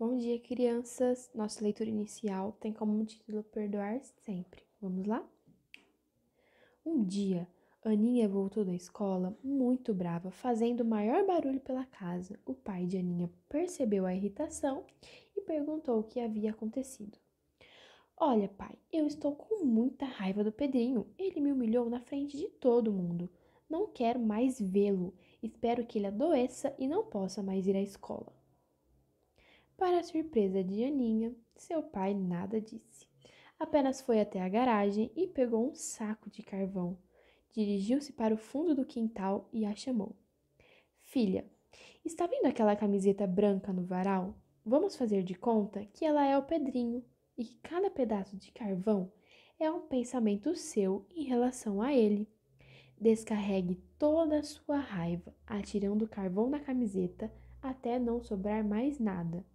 Bom dia, crianças! Nossa leitura inicial tem como título Perdoar Sempre. Vamos lá? Um dia, Aninha voltou da escola muito brava, fazendo o maior barulho pela casa. O pai de Aninha percebeu a irritação e perguntou o que havia acontecido. Olha, pai, eu estou com muita raiva do Pedrinho. Ele me humilhou na frente de todo mundo. Não quero mais vê-lo. Espero que ele adoeça e não possa mais ir à escola. Para a surpresa de Aninha, seu pai nada disse. Apenas foi até a garagem e pegou um saco de carvão. Dirigiu-se para o fundo do quintal e a chamou. Filha, está vendo aquela camiseta branca no varal? Vamos fazer de conta que ela é o Pedrinho e que cada pedaço de carvão é um pensamento seu em relação a ele. Descarregue toda a sua raiva, atirando carvão na camiseta até não sobrar mais nada.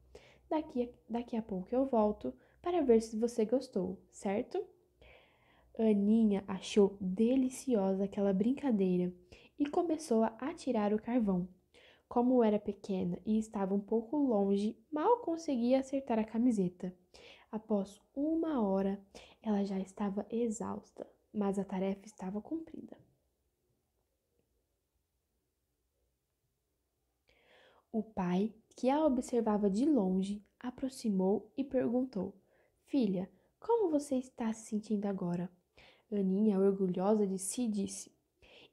Daqui, daqui a pouco eu volto para ver se você gostou, certo? Aninha achou deliciosa aquela brincadeira e começou a atirar o carvão. Como era pequena e estava um pouco longe, mal conseguia acertar a camiseta. Após uma hora, ela já estava exausta, mas a tarefa estava cumprida. O pai que a observava de longe, aproximou e perguntou: Filha, como você está se sentindo agora? Aninha, orgulhosa de si, disse: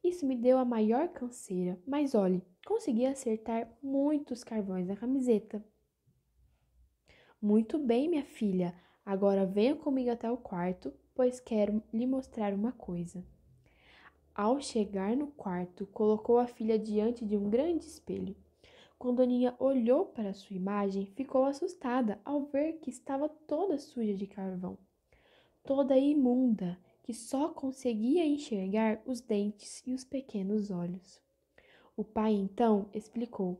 Isso me deu a maior canseira, mas olhe, consegui acertar muitos carvões na camiseta. Muito bem, minha filha, agora venha comigo até o quarto, pois quero lhe mostrar uma coisa. Ao chegar no quarto, colocou a filha diante de um grande espelho. Quando Aninha olhou para sua imagem, ficou assustada ao ver que estava toda suja de carvão, toda imunda, que só conseguia enxergar os dentes e os pequenos olhos. O pai então explicou: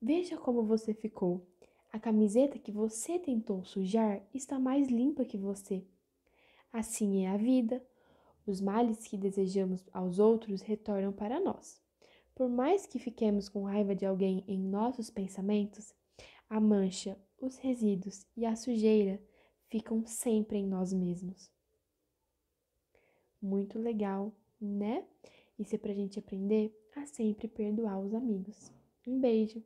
Veja como você ficou. A camiseta que você tentou sujar está mais limpa que você. Assim é a vida. Os males que desejamos aos outros retornam para nós. Por mais que fiquemos com raiva de alguém em nossos pensamentos, a mancha, os resíduos e a sujeira ficam sempre em nós mesmos. Muito legal, né? Isso é pra gente aprender a sempre perdoar os amigos. Um beijo!